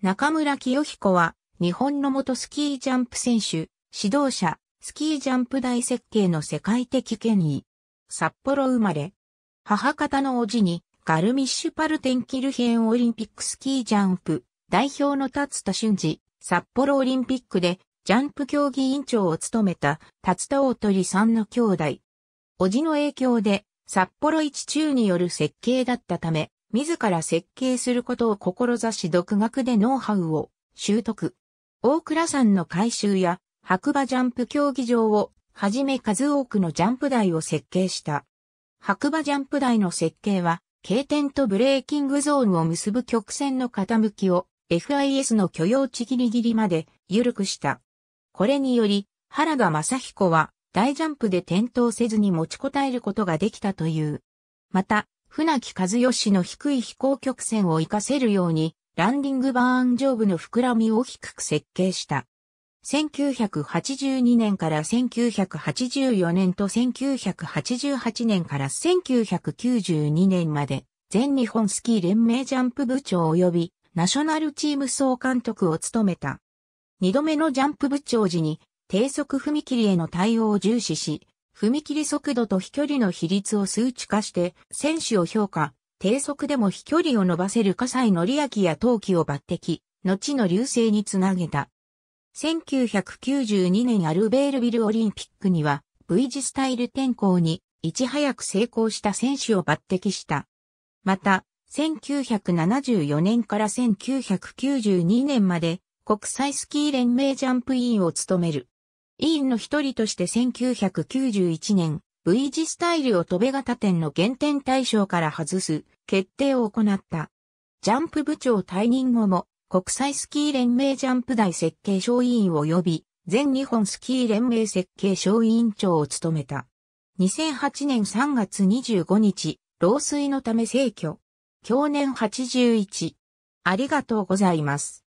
中村清彦は、日本の元スキージャンプ選手、指導者、スキージャンプ大設計の世界的権威。札幌生まれ。母方の叔父に、ガルミッシュパルテンキルヘンオリンピックスキージャンプ、代表の達田俊二、札幌オリンピックで、ジャンプ競技委員長を務めた、達田大鳥さんの兄弟。叔父の影響で、札幌一中による設計だったため、自ら設計することを志し独学でノウハウを習得。大倉山の改修や白馬ジャンプ競技場をはじめ数多くのジャンプ台を設計した。白馬ジャンプ台の設計は、経点とブレーキングゾーンを結ぶ曲線の傾きを FIS の許容値ギリギリまで緩くした。これにより、原田正彦は大ジャンプで転倒せずに持ちこたえることができたという。また、船木和義の低い飛行曲線を活かせるように、ランディングバーン上部の膨らみを低く設計した。1982年から1984年と1988年から1992年まで、全日本スキー連盟ジャンプ部長及びナショナルチーム総監督を務めた。二度目のジャンプ部長時に低速踏切への対応を重視し、踏切速度と飛距離の比率を数値化して、選手を評価、低速でも飛距離を伸ばせる葛西則明や陶器を抜擢、後の流星につなげた。1992年アルベールビルオリンピックには V 字スタイル転向にいち早く成功した選手を抜擢した。また、1974年から1992年まで国際スキー連盟ジャンプ委員を務める。委員の一人として1991年、V 字スタイルを飛べ型店の減点対象から外す決定を行った。ジャンプ部長退任後も国際スキー連盟ジャンプ台設計小委員及び全日本スキー連盟設計小委員長を務めた。2008年3月25日、老衰のため逝去。去年81。ありがとうございます。